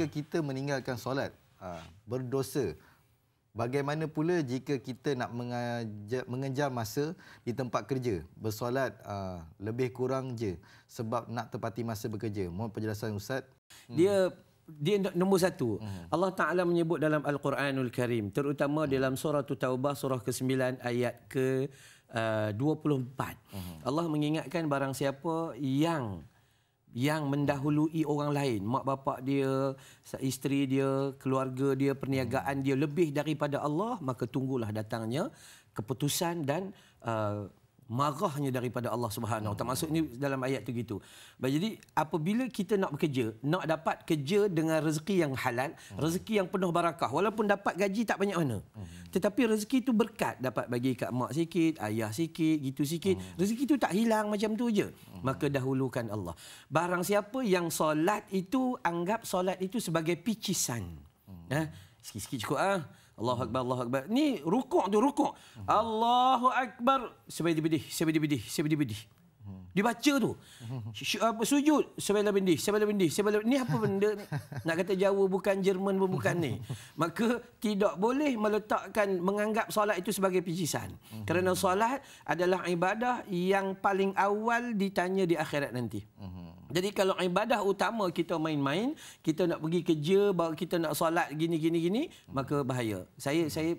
jika kita meninggalkan solat ha, berdosa bagaimana pula jika kita nak mengajar, mengejar masa di tempat kerja bersolat ha, lebih kurang je sebab nak tepati masa bekerja mohon penjelasan ustaz hmm. dia dia nombor satu hmm. Allah Taala menyebut dalam Al-Quranul Karim terutama hmm. dalam surah Taubah surah ke sembilan ayat ke uh, dua puluh empat Allah mengingatkan barang siapa yang yang mendahului orang lain mak bapak dia isteri dia keluarga dia perniagaan dia lebih daripada Allah maka tunggulah datangnya keputusan dan uh, marahnya daripada Allah Subhanahu hmm. Maksud ini dalam ayat tu gitu. Baik, jadi apabila kita nak bekerja, nak dapat kerja dengan rezeki yang halal, rezeki yang penuh barakah walaupun dapat gaji tak banyak mana. Tetapi rezeki itu berkat dapat bagi kat mak sikit, ayah sikit, gitu sikit. Rezeki itu tak hilang macam tu je. Maka dahulukan Allah. Barang siapa yang solat itu anggap solat itu sebagai picisan. Ha? Sikit-sikit cukup ah. Ha? Allahu akbar, Allahu akbar. Ni rukuk tu rukuk. Hmm. Allahu akbar. Sebab dia bidih, sebab dia bidih, sebab dia bidih. Dibaca tu. sujud sebab dia bidih, sebab dia bidih, sebab dia Ni apa benda ni? Nak kata Jawa bukan Jerman pun bukan ni. Maka tidak boleh meletakkan menganggap solat itu sebagai picisan. Kerana solat adalah ibadah yang paling awal ditanya di akhirat nanti. Hmm. Jadi kalau ibadah utama kita main-main, kita nak pergi kerja, bawa kita nak solat gini gini gini, maka bahaya. Saya saya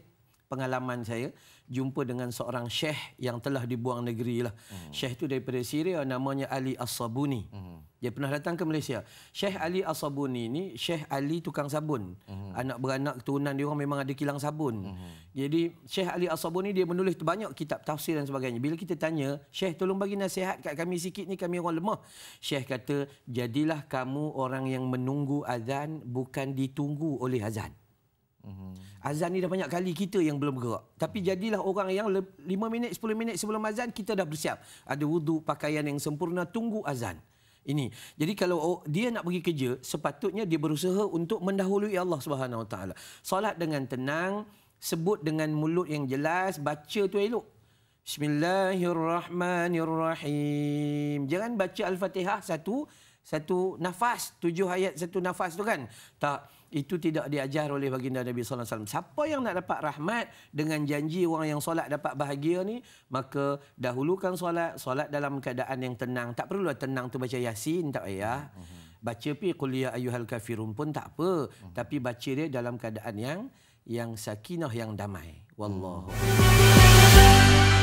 pengalaman saya, jumpa dengan seorang syekh yang telah dibuang negeri lah. Hmm. Syekh itu daripada Syria namanya Ali As-Sabuni. Hmm. Dia pernah datang ke Malaysia. Syekh Ali As-Sabuni ini Syekh Ali tukang sabun. Hmm. Anak beranak keturunan dia orang memang ada kilang sabun. Hmm. Jadi Syekh Ali As-Sabuni dia menulis banyak kitab tafsir dan sebagainya. Bila kita tanya, Syekh tolong bagi nasihat kat kami sikit ni kami orang lemah. Syekh kata, jadilah kamu orang yang menunggu azan bukan ditunggu oleh azan. Hmm. Azan ni dah banyak kali kita yang belum gerak. Tapi jadilah orang yang 5 minit, 10 minit sebelum azan, kita dah bersiap. Ada wudhu, pakaian yang sempurna, tunggu azan. Ini. Jadi kalau dia nak pergi kerja, sepatutnya dia berusaha untuk mendahului Allah Subhanahu Taala. Salat dengan tenang, sebut dengan mulut yang jelas, baca tu elok. Bismillahirrahmanirrahim. Jangan baca Al-Fatihah satu, satu nafas, tujuh ayat satu nafas tu kan. Tak itu tidak diajar oleh baginda Nabi sallallahu alaihi wasallam. Siapa yang nak dapat rahmat dengan janji orang yang solat dapat bahagia ni, maka dahulukan solat, solat dalam keadaan yang tenang. Tak perlulah tenang tu baca Yasin tak ya? Baca pi qul ayuhal ya ayyuhal kafirun pun tak apa, tapi baca dia dalam keadaan yang yang sakinah yang damai. Wallahu. Hmm.